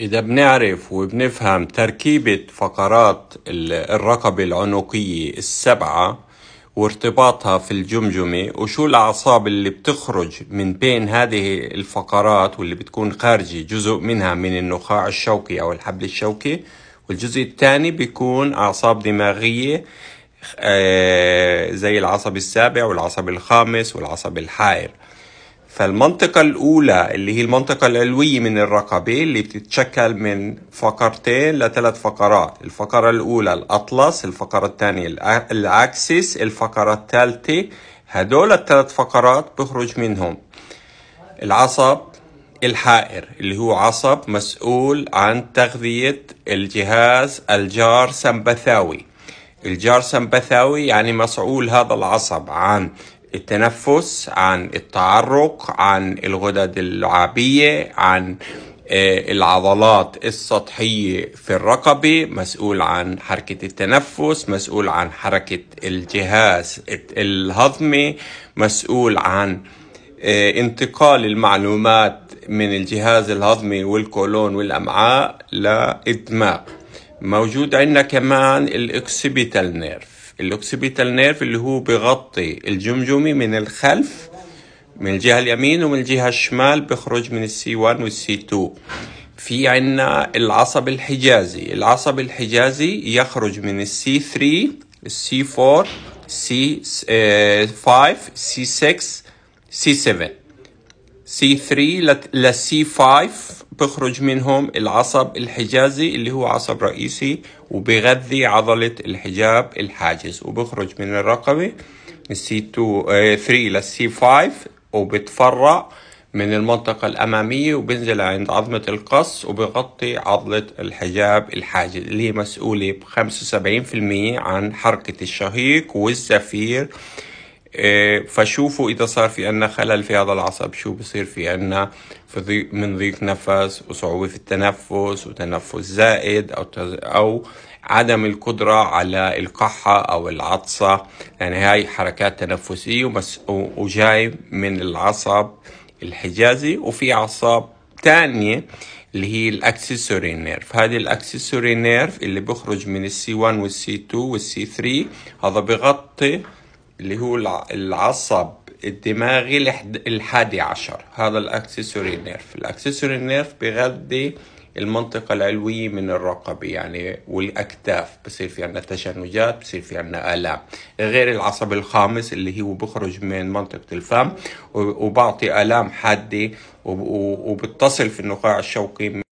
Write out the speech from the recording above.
إذا بنعرف وبنفهم تركيبة فقرات الرقبة العنقية السبعة وارتباطها في الجمجمة وشو الأعصاب اللي بتخرج من بين هذه الفقرات واللي بتكون خارجة جزء منها من النخاع الشوكي أو الحبل الشوكي والجزء الثاني بيكون أعصاب دماغية آه، زي العصب السابع والعصب الخامس والعصب الحائر فالمنطقة الأولى اللي هي المنطقة العلوية من الرقبة اللي بتتشكل من فقرتين لثلاث فقرات الفقرة الأولى الأطلس الفقرة الثانية الأكسس الفقرة الثالثة هدول الثلاث فقرات بخرج منهم العصب الحائر اللي هو عصب مسؤول عن تغذية الجهاز الجار سمبثاوي الجار سمبثاوي يعني مسؤول هذا العصب عن التنفس عن التعرق عن الغدد اللعابيه عن آه، العضلات السطحية في الرقبة مسؤول عن حركة التنفس مسؤول عن حركة الجهاز الهضمي مسؤول عن آه، انتقال المعلومات من الجهاز الهضمي والقولون والأمعاء للدماغ موجود عندنا كمان الإكسبيتال نيرف الاوكسيبيتال نيرف اللي هو بغطي الجمجمة من الخلف من الجهة اليمين ومن الجهة الشمال بخرج من السي 1 والسي 2 في عنا العصب الحجازي العصب الحجازي يخرج من السي 3 السي 4 سي 5 سي 6 سي 7 سي 3 c 5 بخرج منهم العصب الحجازي اللي هو عصب رئيسي وبغذي عضلة الحجاب الحاجز وبخرج من الرقبة من c 2 3 للسي 5 وبتفرع من المنطقة الأمامية وبنزل عند عظمة القص وبغطي عضلة الحجاب الحاجز اللي هي مسؤولة بخمسة وسبعين في المية عن حركة الشهيق والزفير إيه، فشوفوا اذا صار في عندنا خلل في هذا العصب شو بصير في عندنا من ضيق نفس وصعوبه في التنفس وتنفس زائد او او عدم القدره على القحه او العطسه يعني هاي حركات تنفسيه وجاي من العصب الحجازي وفي اعصاب تانية اللي هي الاكسسوري نيرف هذه الاكسسوري نيرف اللي بخرج من السي 1 والسي 2 والسي 3 هذا بغطي اللي هو العصب الدماغي الحادي عشر هذا الاكسسوري نيرف الاكسسوري نيرف بيغذي المنطقة العلوية من الرقبة يعني والأكتاف بصير في عنا تشنجات بصير في عنا آلام غير العصب الخامس اللي هو بخرج من منطقة الفم وبعطي آلام حادة وبتصل في النقاع الشوكي